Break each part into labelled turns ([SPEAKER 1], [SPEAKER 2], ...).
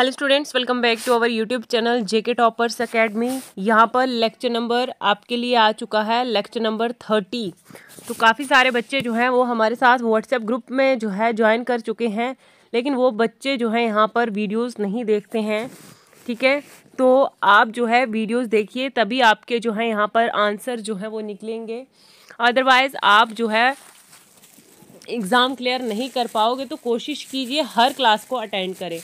[SPEAKER 1] hello students welcome back to our YouTube channel JK toppers academy यहाँ पर lecture number आपके लिए आ चुका है लेक्चर नंबर थर्टी तो काफ़ी सारे बच्चे जो हैं वो हमारे साथ व्हाट्सएप ग्रुप में जो है ज्वाइन कर चुके हैं लेकिन वो बच्चे जो हैं यहाँ पर वीडियोस नहीं देखते हैं ठीक है तो आप जो है वीडियोज़ देखिए तभी आपके जो है यहाँ पर आंसर जो है वो निकलेंगे अदरवाइज़ आप जो है एग्ज़ाम क्लियर नहीं कर पाओगे तो कोशिश कीजिए हर क्लास को अटेंड करें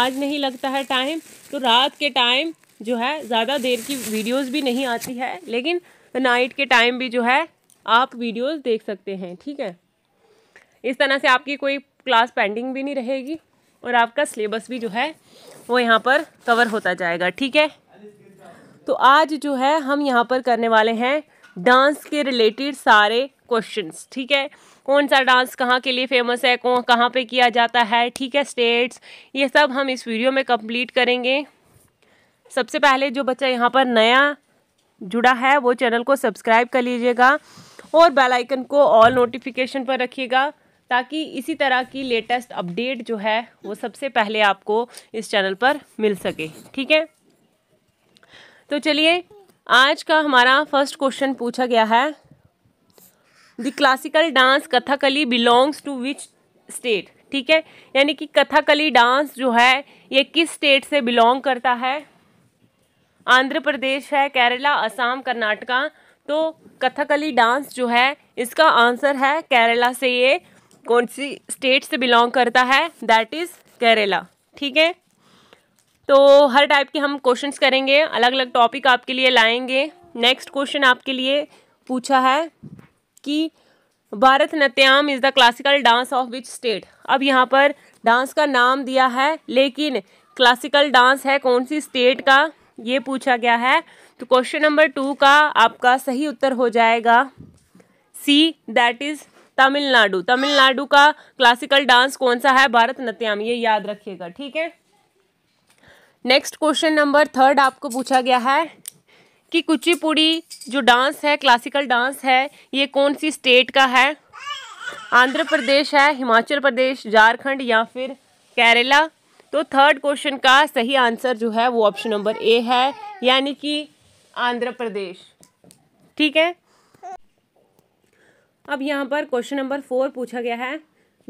[SPEAKER 1] आज नहीं लगता है टाइम तो रात के टाइम जो है ज़्यादा देर की वीडियोस भी नहीं आती है लेकिन नाइट के टाइम भी जो है आप वीडियोस देख सकते हैं ठीक है इस तरह से आपकी कोई क्लास पेंडिंग भी नहीं रहेगी और आपका सिलेबस भी जो है वो यहाँ पर कवर होता जाएगा ठीक है तो आज जो है हम यहाँ पर करने वाले हैं डांस के रिलेटेड सारे क्वेश्चंस ठीक है कौन सा डांस कहाँ के लिए फेमस है कौन कहाँ पे किया जाता है ठीक है स्टेट्स ये सब हम इस वीडियो में कंप्लीट करेंगे सबसे पहले जो बच्चा यहाँ पर नया जुड़ा है वो चैनल को सब्सक्राइब कर लीजिएगा और बेल आइकन को ऑल नोटिफिकेशन पर रखिएगा ताकि इसी तरह की लेटेस्ट अपडेट जो है वो सबसे पहले आपको इस चैनल पर मिल सके ठीक है तो चलिए आज का हमारा फर्स्ट क्वेश्चन पूछा गया है the classical dance Kathakali belongs to which state ठीक है यानी कि कथकली डांस जो है ये किस स्टेट से बिलोंग करता है आंध्र प्रदेश है केरला असम कर्नाटका तो कथकली डांस जो है इसका आंसर है केरला से ये कौन सी स्टेट से बिलोंग करता है दैट इज़ केरला ठीक है तो हर टाइप के हम क्वेश्चंस करेंगे अलग अलग टॉपिक आपके लिए लाएंगे नेक्स्ट क्वेश्चन आपके लिए पूछा है कि Bharatanatyam is the classical dance of which state अब यहाँ पर डांस का नाम दिया है लेकिन क्लासिकल डांस है कौन सी स्टेट का ये पूछा गया है तो क्वेश्चन नंबर टू का आपका सही उत्तर हो जाएगा C that is Tamil Nadu Tamil Nadu का क्लासिकल डांस कौन सा है भारत नत्याम ये याद रखिएगा ठीक है नेक्स्ट क्वेश्चन नंबर थर्ड आपको पूछा गया है कि कुचिपुड़ी जो डांस है क्लासिकल डांस है ये कौन सी स्टेट का है आंध्र प्रदेश है हिमाचल प्रदेश झारखंड या फिर केरला तो थर्ड क्वेश्चन का सही आंसर जो है वो ऑप्शन नंबर ए है यानी कि आंध्र प्रदेश ठीक है अब यहाँ पर क्वेश्चन नंबर फोर पूछा गया है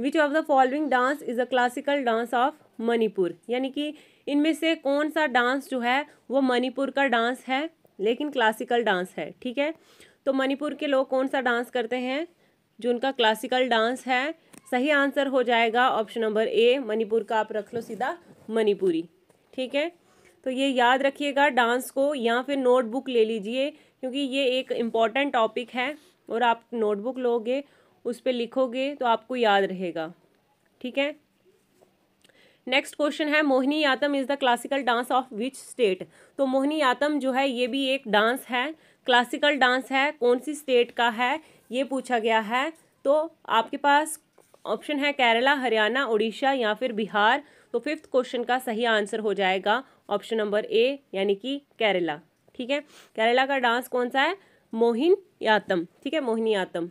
[SPEAKER 1] which of the following dance is a classical dance of Manipur यानी कि इनमें से कौन सा डांस जो है वो मणिपुर का डांस है लेकिन क्लासिकल डांस है ठीक है तो मणिपुर के लोग कौन सा डांस करते हैं जो उनका क्लासिकल डांस है सही आंसर हो जाएगा ऑप्शन नंबर ए मणिपुर का आप रख लो सीधा मणिपुरी ठीक है तो ये याद रखिएगा डांस को या फिर नोटबुक ले लीजिए क्योंकि ये एक इम्पॉर्टेंट टॉपिक है और आप नोटबुक लोगे उस पर लिखोगे तो आपको याद रहेगा ठीक है नेक्स्ट क्वेश्चन है Mohiniyattam is the classical dance of which state तो मोहिनी यातम जो है ये भी एक डांस है क्लासिकल डांस है कौन सी स्टेट का है ये पूछा गया है तो आपके पास ऑप्शन है केरला हरियाणा उड़ीसा या फिर बिहार तो फिफ्थ क्वेश्चन का सही आंसर हो जाएगा ऑप्शन नंबर ए यानी कि केरला ठीक है केरला का डांस कौन सा है मोहिन यातम ठीक है Mohiniyattam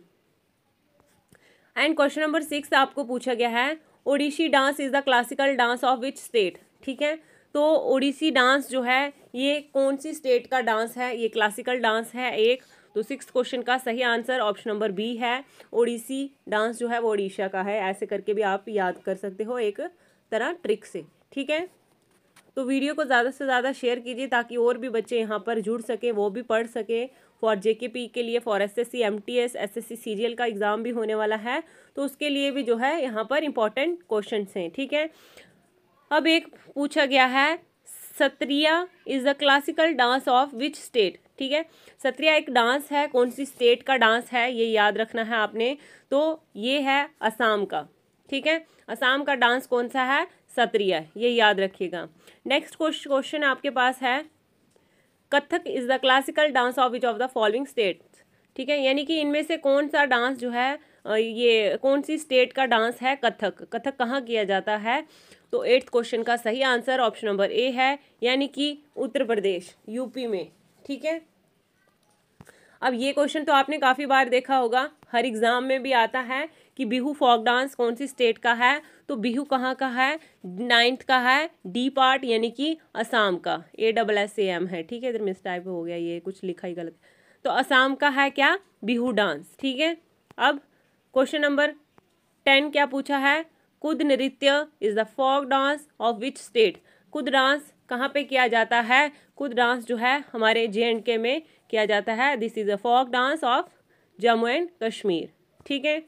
[SPEAKER 1] and question number six आपको पूछा गया है Odissi dance is the classical dance of which state ठीक है तो ओडिशी डांस जो है ये कौन सी स्टेट का डांस है ये क्लासिकल डांस है एक तो सिक्स क्वेश्चन का सही आंसर ऑप्शन नंबर बी है ओडिशी डांस जो है वो ओडिशा का है ऐसे करके भी आप याद कर सकते हो एक तरह ट्रिक से ठीक है तो वीडियो को ज़्यादा से ज़्यादा शेयर कीजिए ताकि और भी बच्चे यहाँ पर जुड़ सके वो भी पढ़ सके फॉर जे के लिए for C C G L का एग्ज़ाम भी होने वाला है तो उसके लिए भी जो है यहाँ पर इम्पॉर्टेंट क्वेश्चन हैं ठीक है अब एक पूछा गया है Sattriya is the classical dance of which state ठीक है सत्रिया एक डांस है कौन सी स्टेट का डांस है ये याद रखना है आपने तो ये है असम का ठीक है असम का डांस कौन सा है सत्रिया ये याद रखिएगा नेक्स्ट क्वेश्चन आपके पास है Kathak is the classical dance of which of the following states ठीक है यानी कि इनमें से कौन सा डांस जो है ये कौन सी स्टेट का डांस है कथक कथक कहाँ किया जाता है तो एट्थ क्वेश्चन का सही आंसर ऑप्शन नंबर ए है यानी कि उत्तर प्रदेश यूपी में ठीक है अब ये क्वेश्चन तो आपने काफ़ी बार देखा होगा हर एग्ज़ाम में भी आता है कि बिहू फोक डांस कौन सी स्टेट का है तो बिहू कहाँ का है नाइन्थ का है डी पार्ट यानी कि असम का A double S A M है ठीक है इधर मिस टाइप हो गया ये कुछ लिखा ही गलत तो असम का है क्या बिहू डांस ठीक है अब क्वेश्चन नंबर टेन क्या पूछा है कुद नृत्य is the folk dance of which state Kud dance कहाँ पे किया जाता है कुद डांस जो है हमारे जे एंड के में किया जाता है this is a folk dance of Jammu and Kashmir ठीक है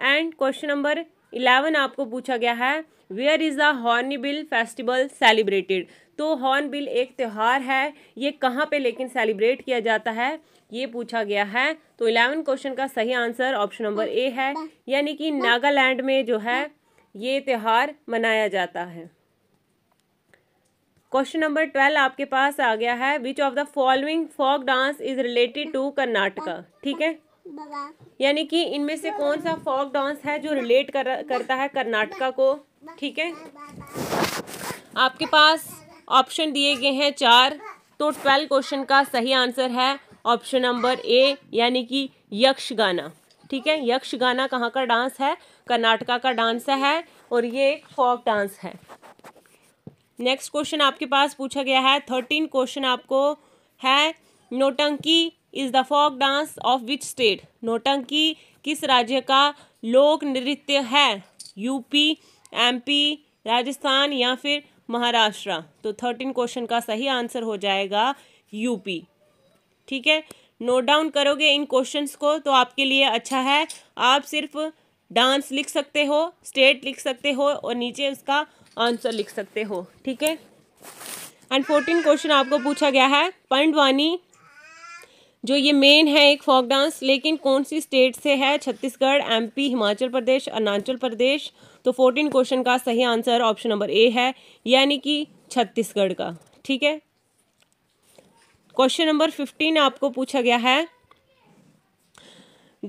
[SPEAKER 1] एंड क्वेश्चन नंबर इलेवन आपको पूछा गया है where is the hornbill festival celebrated तो हॉर्नबिल एक त्यौहार है ये कहाँ पे लेकिन सेलिब्रेट किया जाता है ये पूछा गया है तो इलेवन क्वेश्चन का सही आंसर ऑप्शन नंबर ए है यानी कि नागालैंड में जो है ये त्यौहार मनाया जाता है क्वेश्चन नंबर ट्वेल्व आपके पास आ गया है which of the following folk dance is related to Karnataka ठीक है यानी कि इनमें से कौन सा फोक डांस है जो रिलेट कर, करता है कर्नाटका को ठीक है आपके पास ऑप्शन दिए गए हैं चार तो ट्वेल्व क्वेश्चन का सही आंसर है ऑप्शन नंबर ए यानी कि यक्ष गाना ठीक है यक्ष गाना कहाँ का डांस है कर्नाटका का डांस है और ये एक फोक डांस है नेक्स्ट क्वेश्चन आपके पास पूछा गया है थर्टीन क्वेश्चन आपको है Nautanki is the folk dance of which state Nautanki किस राज्य का लोक नृत्य है यूपी एमपी राजस्थान या फिर महाराष्ट्र तो थर्टीन क्वेश्चन का सही आंसर हो जाएगा यूपी ठीक है नोट डाउन करोगे इन क्वेश्चंस को तो आपके लिए अच्छा है आप सिर्फ डांस लिख सकते हो स्टेट लिख सकते हो और नीचे उसका आंसर लिख सकते हो ठीक है एंड फोर्टीन क्वेश्चन आपको पूछा गया है पंडवानी जो ये मेन है एक फोक डांस लेकिन कौन सी स्टेट से है छत्तीसगढ़ एमपी हिमाचल प्रदेश अरुणाचल प्रदेश तो फोर्टीन क्वेश्चन का सही आंसर ऑप्शन नंबर ए है यानी कि छत्तीसगढ़ का ठीक है क्वेश्चन नंबर फिफ्टीन आपको पूछा गया है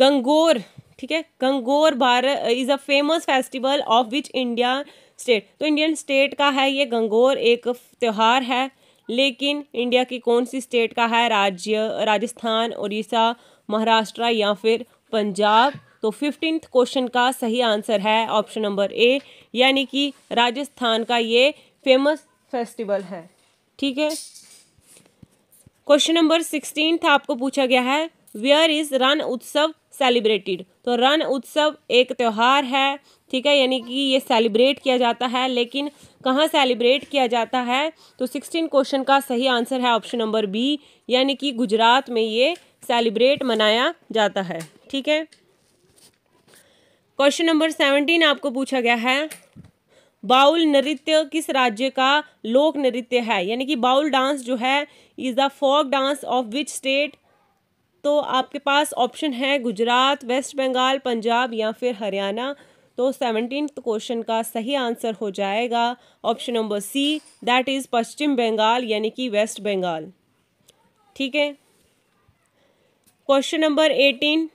[SPEAKER 1] गंगोर ठीक है Gangaur Bharat is a famous festival of which India state तो इंडियन स्टेट का है ये गंगोर एक त्यौहार है लेकिन इंडिया की कौन सी स्टेट का है राज्य राजस्थान उड़ीसा महाराष्ट्र या फिर पंजाब तो फिफ्टींथ क्वेश्चन का सही आंसर है ऑप्शन नंबर ए यानी कि राजस्थान का ये फेमस फेस्टिवल है ठीक है क्वेश्चन नंबर सिक्सटीन आपको पूछा गया है where is Rann Utsav celebrated तो रन उत्सव एक त्यौहार है ठीक है यानी कि ये सेलिब्रेट किया जाता है लेकिन कहाँ सेलिब्रेट किया जाता है तो सिक्सटीन क्वेश्चन का सही आंसर है ऑप्शन नंबर बी यानी कि गुजरात में ये सेलिब्रेट मनाया जाता है ठीक है क्वेश्चन नंबर सेवनटीन आपको पूछा गया है बाउल नृत्य किस राज्य का लोक नृत्य है यानी कि बाउल डांस जो है is the folk dance of which state तो आपके पास ऑप्शन है गुजरात वेस्ट बंगाल पंजाब या फिर हरियाणा तो सेवनटीन क्वेश्चन का सही आंसर हो जाएगा option number C that is Paschim Bangal यानी कि वेस्ट बंगाल ठीक है क्वेश्चन नंबर एटीन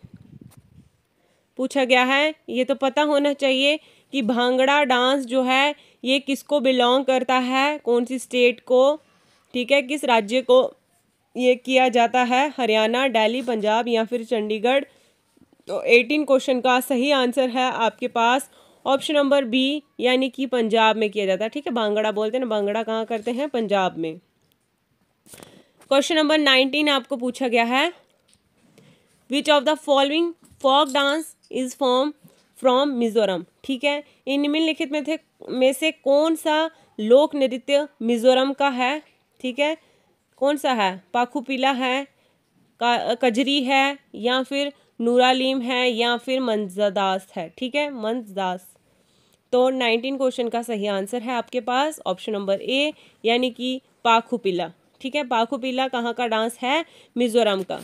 [SPEAKER 1] पूछा गया है ये तो पता होना चाहिए कि भांगड़ा डांस जो है ये किसको बिलोंग करता है कौन सी स्टेट को ठीक है किस राज्य को ये किया जाता है हरियाणा दिल्ली पंजाब या फिर चंडीगढ़ तो एटीन क्वेश्चन का सही आंसर है आपके पास ऑप्शन नंबर बी यानी कि पंजाब में किया जाता है ठीक है भांगड़ा बोलते हैं ना भांगड़ा कहाँ करते हैं पंजाब में क्वेश्चन नंबर नाइनटीन आपको पूछा गया है which of the following folk dance is form from Mizoram ठीक है इन निम्नलिखित में थे में से कौन सा लोक नृत्य मिजोरम का है ठीक है कौन सा है पाखुपीला है कजरी है या फिर नूरालीम है या फिर मंजदास है ठीक है मंजदास तो नाइनटीन क्वेश्चन का सही आंसर है आपके पास ऑप्शन नंबर ए यानी कि पाखुपीला ठीक है पाखुपीला कहाँ का डांस है मिजोरम का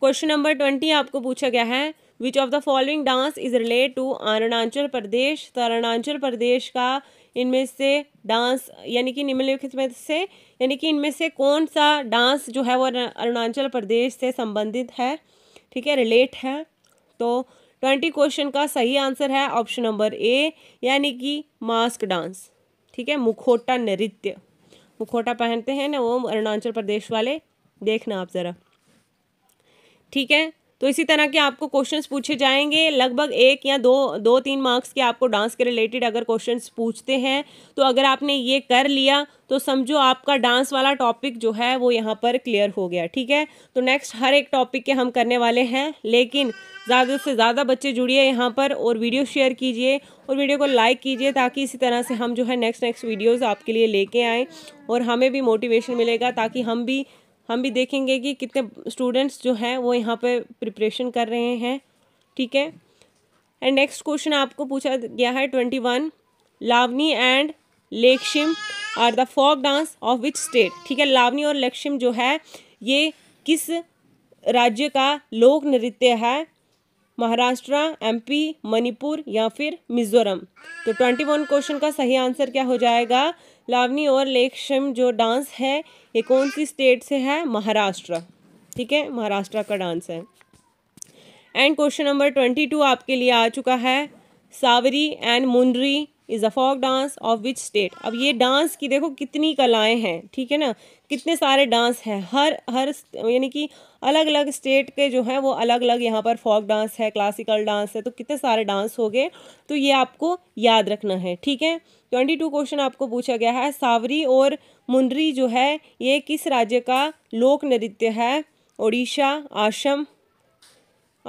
[SPEAKER 1] क्वेश्चन नंबर ट्वेंटी आपको पूछा गया है which of the following dance is relate to Arunachal Pradesh तो अरुणाचल प्रदेश का इनमें से डांस यानी कि निम्नलिखित में से यानी कि इनमें से कौन सा डांस जो है वो अरुणाचल प्रदेश से संबंधित है ठीक है रिलेट है तो ट्वेंटी क्वेश्चन का सही आंसर है ऑप्शन नंबर ए यानी कि मास्क डांस ठीक है मुखोटा नृत्य मुखोटा पहनते हैं ना वो अरुणाचल प्रदेश वाले देखना आप ज़रा ठीक है तो इसी तरह के आपको क्वेश्चंस पूछे जाएंगे लगभग एक या दो दो तीन मार्क्स के आपको डांस के रिलेटेड अगर क्वेश्चंस पूछते हैं तो अगर आपने ये कर लिया तो समझो आपका डांस वाला टॉपिक जो है वो यहाँ पर क्लियर हो गया ठीक है तो नेक्स्ट हर एक टॉपिक के हम करने वाले हैं लेकिन ज़्यादा से ज़्यादा बच्चे जुड़िए यहाँ पर और वीडियो शेयर कीजिए और वीडियो को लाइक कीजिए ताकि इसी तरह से हम जो है नेक्स्ट नेक्स्ट वीडियोज़ आपके लिए लेके आएँ और हमें भी मोटिवेशन मिलेगा ताकि हम भी हम भी देखेंगे कि कितने स्टूडेंट्स जो हैं वो यहाँ पे प्रिपरेशन कर रहे हैं ठीक है एंड नेक्स्ट क्वेश्चन आपको पूछा गया है twenty one Lavani and Lezim are the folk dance of which state ठीक है लावनी और लक्ष्यम जो है ये किस राज्य का लोक नृत्य है महाराष्ट्र एमपी मणिपुर या फिर मिजोरम तो ट्वेंटी वन क्वेश्चन का सही आंसर क्या हो जाएगा लावनी और लेखशम जो डांस है ये कौन सी स्टेट से है महाराष्ट्र ठीक है महाराष्ट्र का डांस है and question number twenty two आपके लिए आ चुका है Savari and Mundari is a folk dance of which state अब ये डांस की देखो कितनी कलाएं हैं ठीक है ना कितने सारे डांस हैं हर हर यानी कि अलग अलग स्टेट के जो हैं वो अलग अलग यहाँ पर फॉक डांस है क्लासिकल डांस है तो कितने सारे डांस हो गए तो ये आपको याद रखना है ठीक है ट्वेंटी टू क्वेश्चन आपको पूछा गया है सावरी और मुंडरी जो है ये किस राज्य का लोक नृत्य है ओडिशा आश्रम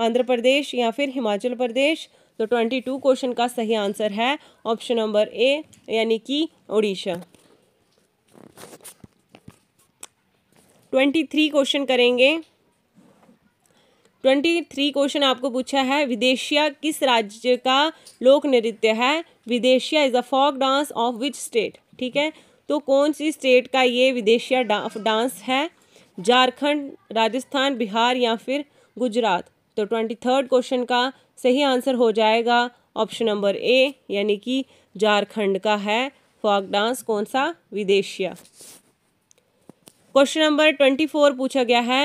[SPEAKER 1] आंध्र प्रदेश या फिर हिमाचल प्रदेश तो ट्वेंटी टू क्वेश्चन का सही आंसर है ऑप्शन नंबर ए यानी कि ओडिशा ट्वेंटी थ्री क्वेश्चन करेंगे ट्वेंटी थ्री क्वेश्चन आपको पूछा है विदेशिया किस राज्य का लोक नृत्य है Bidesia is a folk dance of which state ठीक है तो कौन सी स्टेट का ये विदेशिया डांस है झारखंड राजस्थान बिहार या फिर गुजरात तो ट्वेंटी थर्ड क्वेश्चन का सही आंसर हो जाएगा ऑप्शन नंबर ए यानी कि झारखंड का है फोक डांस कौन सा विदेशिया क्वेश्चन नंबर ट्वेंटी फोर पूछा गया है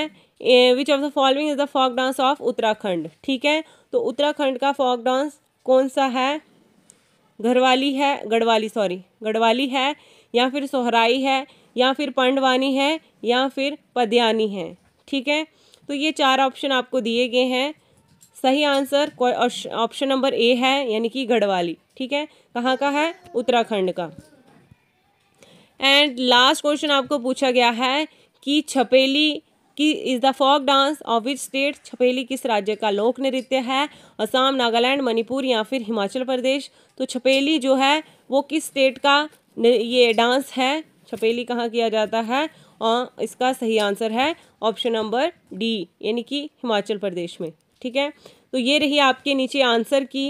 [SPEAKER 1] which of the following is the folk dance of Uttarakhand ठीक है तो उत्तराखंड का फॉक डांस कौन सा है घरवाली है गढ़वाली सॉरी गढ़वाली है या फिर सोहराई है या फिर पंडवानी है या फिर पदयानी है ठीक है तो ये चार ऑप्शन आपको दिए गए हैं सही आंसर ऑप्शन नंबर ए है यानी कि गढ़वाली ठीक है कहाँ का है उत्तराखंड का एंड लास्ट क्वेश्चन आपको पूछा गया है कि छपेली की is the folk dance of which state Chhapeli किस राज्य का लोक नृत्य है असम नागालैंड मणिपुर या फिर हिमाचल प्रदेश तो छपेली जो है वो किस स्टेट का ये डांस है छपेली कहाँ किया जाता है और इसका सही आंसर है ऑप्शन नंबर डी यानी कि हिमाचल प्रदेश में ठीक है तो ये रही आपके नीचे आंसर की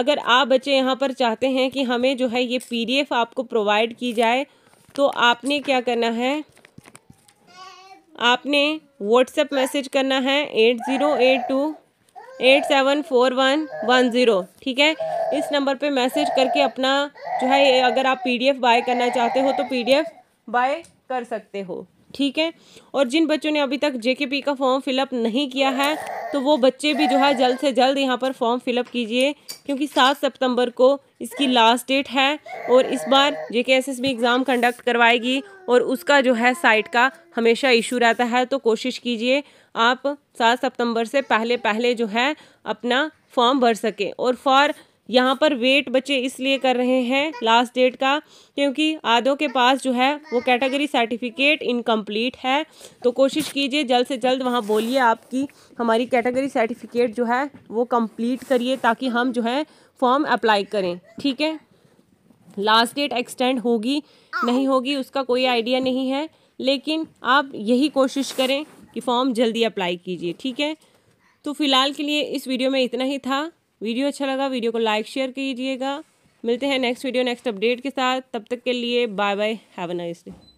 [SPEAKER 1] अगर आप बच्चे यहाँ पर चाहते हैं कि हमें जो है ये पीडीएफ आपको प्रोवाइड की जाए तो आपने क्या करना है आपने व्हाट्सएप मैसेज करना है eight zero eight two eight seven four one one zero ठीक है इस नंबर पे मैसेज करके अपना जो है अगर आप पीडीएफ बाय करना चाहते हो तो पीडीएफ बाय कर सकते हो ठीक है और जिन बच्चों ने अभी तक पी का फॉर्म फिलअप नहीं किया है तो वो बच्चे भी जो है जल्द से जल्द यहाँ पर फॉर्म फिलअप कीजिए क्योंकि सात सितंबर को इसकी लास्ट डेट है और इस बार J K S S B exam conduct करवाएगी और उसका जो है साइट का हमेशा इशू रहता है तो कोशिश कीजिए आप सात सितंबर से पहले पहले जो है अपना फॉर्म भर सकें और फॉर यहाँ पर वेट बच्चे इसलिए कर रहे हैं लास्ट डेट का क्योंकि आधों के पास जो है वो कैटेगरी सर्टिफिकेट इनकम्प्लीट है तो कोशिश कीजिए जल्द से जल्द वहाँ बोलिए आपकी हमारी कैटेगरी सर्टिफिकेट जो है वो कम्प्लीट करिए ताकि हम जो है फॉर्म अप्लाई करें ठीक है लास्ट डेट एक्सटेंड होगी नहीं होगी उसका कोई आइडिया नहीं है लेकिन आप यही कोशिश करें कि फॉर्म जल्दी अप्लाई कीजिए ठीक है तो फिलहाल के लिए इस वीडियो में इतना ही था वीडियो अच्छा लगा वीडियो को लाइक शेयर कीजिएगा मिलते हैं नेक्स्ट वीडियो नेक्स्ट अपडेट के साथ तब तक के लिए bye bye have a nice day